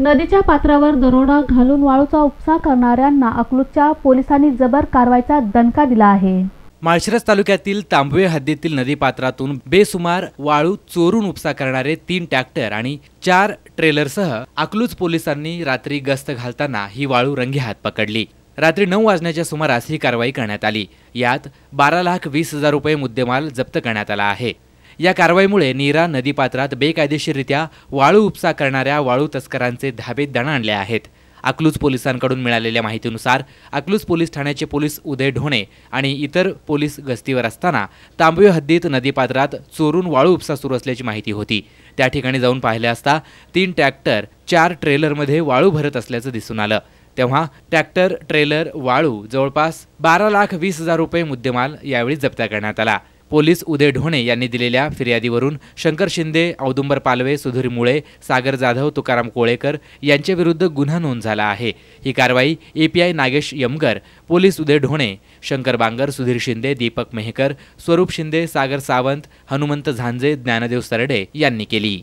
नदीच्या पात्रावर दरोडा घालून वाळूचा उपसा करणाऱ्यांना अकलूजच्या पोलिसांनी जबर कारवाईचा दणका दिला आहे माळशिरस तालुक्यातील तांबवे हद्दीतील नदीपात्रातून बेसुमार वाळू चोरून उपसा करणारे तीन ट्रॅक्टर आणि चार ट्रेलरसह अकलूज पोलिसांनी रात्री गस्त घालताना ही वाळू रंगी हात पकडली रात्री नऊ वाजण्याच्या सुमारास ही कारवाई करण्यात आली यात बारा लाख वीस हजार रुपये मुद्देमाल जप्त करण्यात आला आहे या कारवाईमुळे नीरा नदीपात्रात बेकायदेशीररित्या वाळू उपसा करणाऱ्या वाळू तस्करांचे धाबे दणा आणले आहेत अकलूज पोलिसांकडून मिळालेल्या माहितीनुसार अकलूज पोलीस ठाण्याचे पोलीस उदय ढोणे आणि इतर पोलीस गस्तीवर असताना तांबवी हद्दीत नदीपात्रात चोरून वाळू उपसा सुरू असल्याची माहिती होती त्या ठिकाणी जाऊन पाहिले असता तीन ट्रॅक्टर चार ट्रेलरमध्ये वाळू भरत असल्याचं दिसून आलं तेव्हा ट्रॅक्टर ट्रेलर वाळू जवळपास बारा लाख वीस हजार रुपये मुद्देमाल यावेळी जप्त करण्यात आला पोलीस उदय ढोणे यांनी दिलेल्या फिर्यादीवरून शंकर शिंदे औदुंबर पालवे सुधीर मुळे सागर जाधव तुकाराम कोळेकर यांच्याविरुद्ध गुन्हा नोंद झाला आहे ही कारवाई एपीआय नागेश यमगर पोलीस उदय ढोणे शंकर बांगर सुधीर शिंदे दीपक मेहकर स्वरूप शिंदे सागर सावंत हनुमंत झांजे ज्ञानदेव सरडे यांनी केली